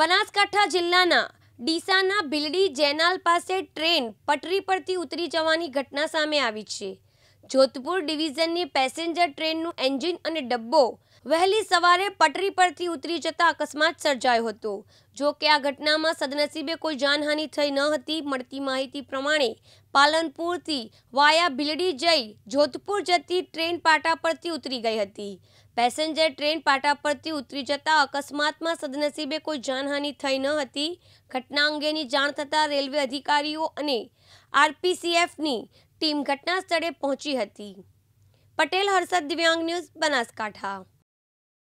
બનાસકાંઠા જિલ્લાના ડીસાના ભીલડી જેનાલ પાસે ટ્રેન પટરી પરથી ઉતરી જવાની ઘટના સામે આવી છે જોધપુર ડિવિઝનની પેસેન્જર ટ્રેનનું એન્જિન અને ડબ્બો વહેલી સવારે પટરી પરથી ઉતરી જતા અકસ્માત સર્જાયો હતો જો કે આ ઘટનામાં સદનસીબે કોઈ જાનહાનિ થઈ ન હતી મળતી માહિતી પ્રમાણે પાલનપુરથી વાયા ભીલડી જઈ જોધપુર જતી ટ્રેન પાટા પરથી ઉતરી ગઈ હતી પેસેન્જર ટ્રેન પાટા પરથી ઉતરી જતા અકસ્માતમાં સદનસીબે કોઈ જાનહાનિ થઈ ન હતી ઘટના અંગેની જાણ થતાં રેલવે અધિકારીઓ અને આરપીસીએફની ટીમ ઘટના સ્થળે પહોંચી હતી પટેલ હર્ષદ દિવ્યાંગ ન્યૂઝ બનાસકાંઠા